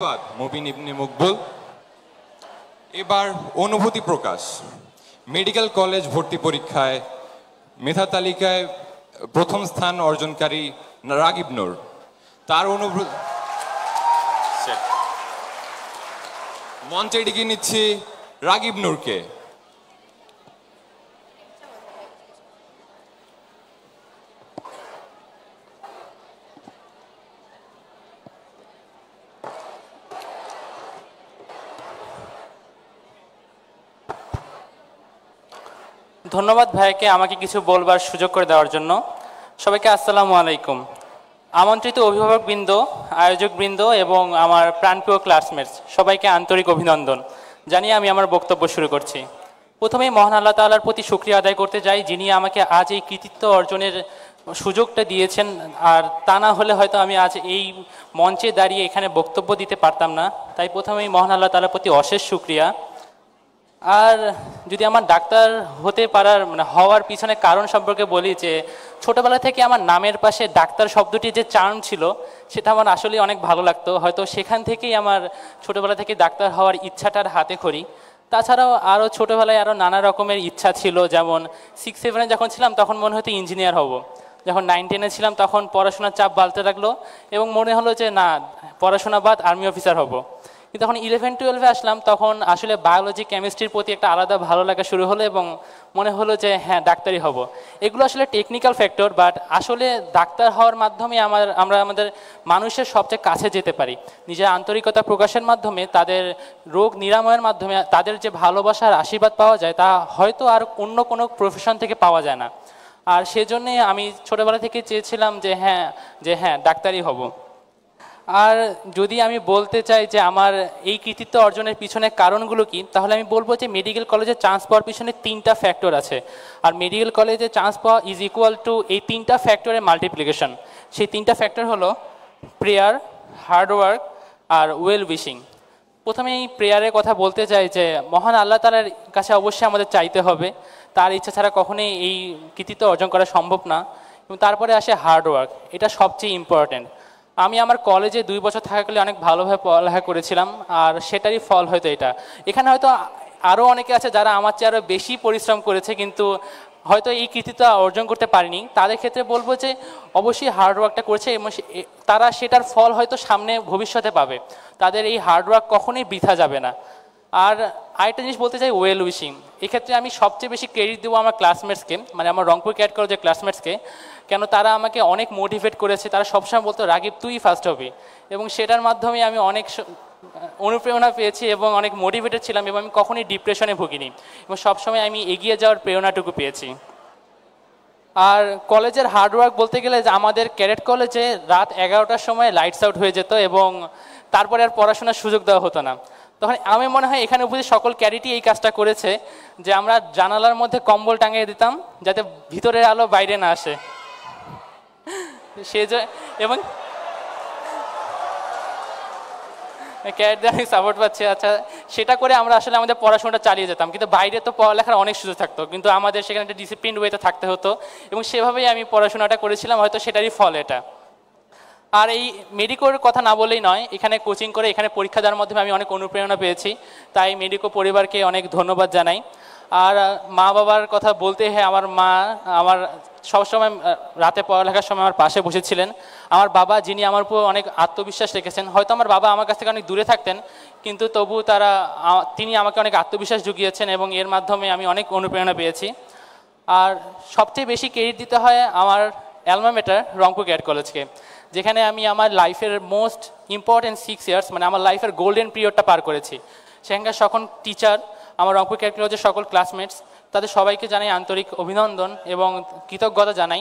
ধন্যবাদ মুবিন ইবনে মকবুল এবার অনুভূতি প্রকাশ মেডিকেল কলেজ ভর্তি পরীক্ষায় মেধা তালিকায় প্রথম স্থান অর্জনকারী রাগিব নূর তার অনুভূতি মঞ্চে ডেকে নিচ্ছি রাগিব নূরকে ধন্যবাদ ভাইকে আমাকে কিছু বলবার সুযোগ করে দেওয়ার জন্য সবাইকে আসসালামু আলাইকুম আমন্ত্রিত অভিভাবকবৃন্দ আয়োজকবৃন্দ এবং আমার প্রাণপ্রিয় ক্লাসমেটস সবাইকে আন্তরিক অভিনন্দন জানিয়ে আমি আমার বক্তব্য শুরু করছি প্রথমেই মহান আল্লাহ তাল্লার প্রতি সুক্রিয়া আদায় করতে যাই যিনি আমাকে আজ এই কৃতিত্ব অর্জনের সুযোগটা দিয়েছেন আর তা না হলে হয়তো আমি আজ এই মঞ্চে দাঁড়িয়ে এখানে বক্তব্য দিতে পারতাম না তাই প্রথমেই মহান আল্লাহ তাল্লার প্রতি অশেষ সুক্রিয়া আর যদি আমার ডাক্তার হতে পারার মানে হওয়ার পিছনে কারণ সম্পর্কে বলি যে ছোটোবেলা থেকে আমার নামের পাশে ডাক্তার শব্দটি যে চার্ম ছিল সেটা আমার আসলে অনেক ভালো লাগতো হয়তো সেখান থেকেই আমার ছোটোবেলা থেকে ডাক্তার হওয়ার ইচ্ছাটার হাতে খড়ি তাছাড়াও আরও ছোটোবেলায় আরও নানা রকমের ইচ্ছা ছিল যেমন সিক্স সেভেনে যখন ছিলাম তখন মনে হতো ইঞ্জিনিয়ার হব যখন নাইন টেনে ছিলাম তখন পড়াশোনার চাপ বাড়তে লাগলো এবং মনে হলো যে না পড়াশোনা বাদ আর্মি অফিসার হবো কিন্তু যখন ইলেভেন টুয়েলভে আসলাম তখন আসলে বায়োলজি কেমিস্ট্রির প্রতি একটা আলাদা ভালো লাগা শুরু হলো এবং মনে হলো যে হ্যাঁ ডাক্তারই হব এগুলো আসলে টেকনিক্যাল ফ্যাক্টর বাট আসলে ডাক্তার হওয়ার মাধ্যমে আমার আমরা আমাদের মানুষের সবচেয়ে কাছে যেতে পারি নিজের আন্তরিকতা প্রকাশের মাধ্যমে তাদের রোগ নিরাময়ের মাধ্যমে তাদের যে ভালোবাসার আশীর্বাদ পাওয়া যায় তা হয়তো আর অন্য কোনো প্রফেশন থেকে পাওয়া যায় না আর সেজন্যে আমি ছোটোবেলা থেকে চেয়েছিলাম যে হ্যাঁ যে হ্যাঁ ডাক্তারই হব আর যদি আমি বলতে চাই যে আমার এই কৃতিত্ব অর্জনের পিছনে কারণগুলো কি তাহলে আমি বলবো যে মেডিকেল কলেজে চান্স পাওয়ার পিছনে তিনটা ফ্যাক্টর আছে আর মেডিকেল কলেজে চান্স পাওয়া ইজ ইকুয়াল টু এই তিনটা ফ্যাক্টরের মাল্টিপ্লিকেশন সেই তিনটা ফ্যাক্টর হলো প্রেয়ার হার্ডওয়ার্ক আর ওয়েল উইশিং প্রথমে এই প্রেয়ারের কথা বলতে চাই যে মহান আল্লাহ তালার কাছে অবশ্যই আমাদের চাইতে হবে তার ইচ্ছা ছাড়া কখনোই এই কৃতিত্ব অর্জন করা সম্ভব না এবং তারপরে আসে হার্ডওয়ার্ক এটা সবচেয়ে ইম্পর্ট্যান্ট আমি আমার কলেজে দুই বছর থাকাকালে অনেক ভালোভাবে পড়ালেখা করেছিলাম আর সেটারই ফল হয়তো এটা এখানে হয়তো আরও অনেকে আছে যারা আমার চেয়ে আরও বেশি পরিশ্রম করেছে কিন্তু হয়তো এই কৃতিত্ব অর্জন করতে পারিনি তাদের ক্ষেত্রে বলবো যে অবশ্যই হার্ডওয়ার্কটা করেছে এবং তারা সেটার ফল হয়তো সামনে ভবিষ্যতে পাবে তাদের এই হার্ডওয়ার্ক কখনোই বৃথা যাবে না আর আরেকটা জিনিস বলতে চাই ওয়েল উইশিং এক্ষেত্রে আমি সবচেয়ে বেশি ক্রেডিট দেবো আমার ক্লাসমেটসকে মানে আমার রংপুর ক্যাড করো যে ক্লাসমেটসকে কেন তারা আমাকে অনেক মোটিভেট করেছে তারা সবসময় বলতো রাগিব তুই ফার্স্ট হবি এবং সেটার মাধ্যমে আমি অনেক অনুপ্রেরণা পেয়েছি এবং অনেক মোটিভেটেড ছিলাম এবং আমি কখনই ডিপ্রেশনে ভুগিনি এবং সবসময় আমি এগিয়ে যাওয়ার প্রেরণাটুকু পেয়েছি আর কলেজের হার্ডওয়ার্ক বলতে গেলে যে আমাদের ক্যাডেট কলেজে রাত এগারোটার সময় লাইটস আউট হয়ে যেত এবং তারপরে আর পড়াশোনার সুযোগ দেওয়া হতো না তখন আমি মনে হয় এখানে উপস্থিত সকল ক্যারিটি এই কাজটা করেছে যে আমরা জানালার মধ্যে কম্বল টাঙিয়ে দিতাম যাতে ভিতরের আলো বাইরে না আসে সে এবং ক্যারিটদের আমি সাপোর্ট পাচ্ছি আচ্ছা সেটা করে আমরা আসলে আমাদের পড়াশোনাটা চালিয়ে যেতাম কিন্তু বাইরে তো পড়ালেখার অনেক সুযোগ থাকতো কিন্তু আমাদের সেখানে একটা ডিসিপ্লিন ওয়েতে থাকতে হতো এবং সেভাবেই আমি পড়াশোনাটা করেছিলাম হয়তো সেটারই ফল এটা আর এই মেডিকোর কথা না বলেই নয় এখানে কোচিং করে এখানে পরীক্ষা দেওয়ার মাধ্যমে আমি অনেক অনুপ্রেরণা পেয়েছি তাই মেডিকো পরিবারকে অনেক ধন্যবাদ জানাই আর মা বাবার কথা বলতে হ্যাঁ আমার মা আমার সবসময় রাতে পড়ালেখার সময় আমার পাশে বসেছিলেন আমার বাবা যিনি আমার উপর অনেক আত্মবিশ্বাস রেখেছেন হয়তো আমার বাবা আমার কাছ থেকে অনেক দূরে থাকতেন কিন্তু তবু তারা তিনি আমাকে অনেক আত্মবিশ্বাস জুগিয়েছেন এবং এর মাধ্যমে আমি অনেক অনুপ্রেরণা পেয়েছি আর সবচেয়ে বেশি ক্রেডিট দিতে হয় আমার অ্যালমামেটার রংপুর গ্যাট কলেজকে যেখানে আমি আমার লাইফের মোস্ট ইম্পর্টেন্ট সিক্স ইয়ার্স মানে আমার লাইফের গোল্ডেন পিরিয়ডটা পার করেছি সেখানকার সকল টিচার আমার রংপুর ক্যাটলজের সকল ক্লাসমেটস তাদের সবাইকে জানাই আন্তরিক অভিনন্দন এবং কৃতজ্ঞতা জানাই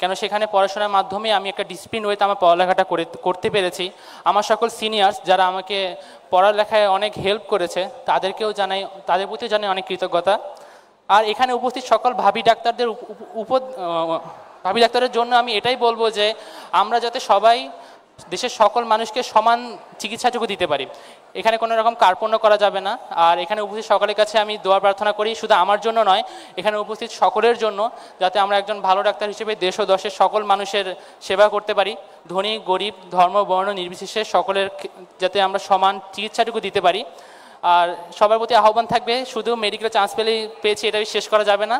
কেন সেখানে পড়াশোনার মাধ্যমে আমি একটা ডিসিপ্লিন ওয়েতে আমার পড়ালেখাটা করে করতে পেরেছি আমার সকল সিনিয়র্স যারা আমাকে পড়ালেখায় অনেক হেল্প করেছে তাদেরকেও জানাই তাদের প্রতিও জানাই অনেক কৃতজ্ঞতা আর এখানে উপস্থিত সকল ভাবি ডাক্তারদের উপ ভাবি ডাক্তারের জন্য আমি এটাই বলবো যে আমরা যাতে সবাই দেশের সকল মানুষকে সমান চিকিৎসাটুকু দিতে পারি এখানে কোনো রকম কার্পণ্য করা যাবে না আর এখানে উপস্থিত সকলের কাছে আমি দোয়া প্রার্থনা করি শুধু আমার জন্য নয় এখানে উপস্থিত সকলের জন্য যাতে আমরা একজন ভালো ডাক্তার হিসেবে দেশ ও দশের সকল মানুষের সেবা করতে পারি ধনী গরিব ধর্ম বর্ণ নির্বিশেষে সকলের যাতে আমরা সমান চিকিৎসাটুকু দিতে পারি আর সবার প্রতি আহ্বান থাকবে শুধু মেডিকেল চান্স পেলেই পেয়েছি এটা শেষ করা যাবে না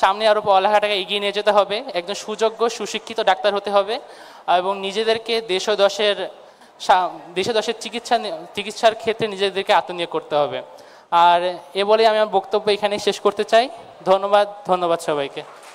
সামনে আরও পড়ালেখাটাকে এগিয়ে নিয়ে যেতে হবে একজন সুযোগ্য সুশিক্ষিত ডাক্তার হতে হবে এবং নিজেদেরকে দেশ দশের দেশে দশের চিকিৎসা চিকিৎসার ক্ষেত্রে নিজেদেরকে আত্মনিয়োগ করতে হবে আর এ বলে আমি আমার বক্তব্য এখানে শেষ করতে চাই ধন্যবাদ ধন্যবাদ সবাইকে